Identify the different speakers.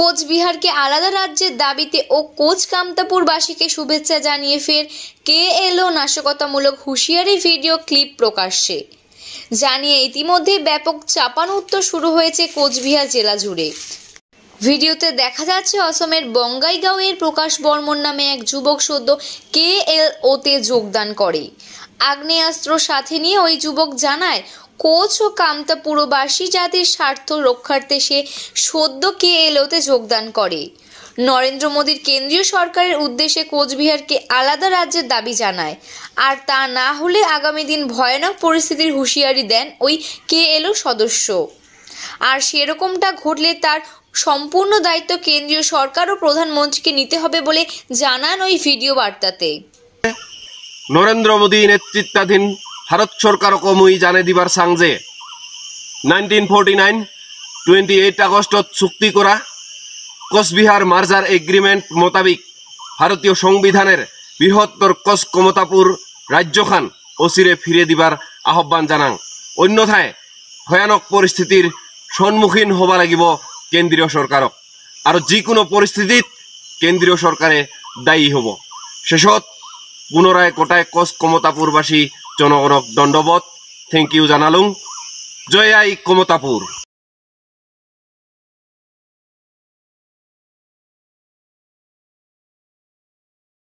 Speaker 1: কোচবিহারকে আলাদা রাজ্যের দাবিতে ও কোচ কামতাপুরবাসীকে শুভেচ্ছা জানিয়ে ফের কে এলো নাশকতামূলক হুঁশিয়ারি ভিডিও ক্লিপ প্রকাশ্যে জানিয়ে ইতিমধ্যে ব্যাপক চাপান উত্তর শুরু হয়েছে কোচবিহার জেলা জুড়ে ভিডিওতে দেখা যাচ্ছে অসমের বঙ্গাইগাঁওয়ের প্রকাশ বর্মন নামে এক যুবক সদ্য কে এল ওতে যোগদান করে আগ্নেয়াস্ত্র সাথে নিয়ে ওই যুবক জানায় কোচ ও কামতা পুরবাসী জাতির স্বার্থ রক্ষার্থে সে সদ্য কে এলোতে যোগদান করে নরেন্দ্র মোদীর কেন্দ্রীয় সরকারের উদ্দেশ্যে কোচবিহারকে আলাদা রাজ্যের দাবি জানায় আর তা না হলে আগামী দিন ভয়ানক পরিস্থিতির হুঁশিয়ারি দেন ওই কে এলো সদস্য আর সেরকমটা ঘটলে তার সম্পূর্ণ দায়িত্ব কেন্দ্রীয় সরকার ও প্রধানমন্ত্রীকে নিতে হবে বলে জানান ওই ভিডিও বার্তাতে
Speaker 2: নরেন্দ্র মোদী নেতৃত্বাধীন ভারত সরকারক মুই জানে দিবার চাং যে nineteen forty nine twenty eight আগস্টত চুক্তি করা কোচবিহার মার্জার এগ্রিমেন্ট মোতাবিক ভারতীয় সংবিধানের বৃহত্তর কোচ ক্ষমতাপুর রাজ্যখান অচিরে ফিরে দিবার আহ্বান জানাং অন্যথায় ভয়ানক পৰিস্থিতিৰ সন্মুখীন হ'ব লাগিব কেন্দ্ৰীয় চৰকাৰক আৰু যিকোনো পৰিস্থিতিত কেন্দ্ৰীয় চৰকাৰে দায়ী হ'ব শেষত পুনরায় কোটায় কস কমতাপুরবাসী জনগণক দণ্ডবত থ্যাংক ইউ জানালুং জয় আই কমতাপুর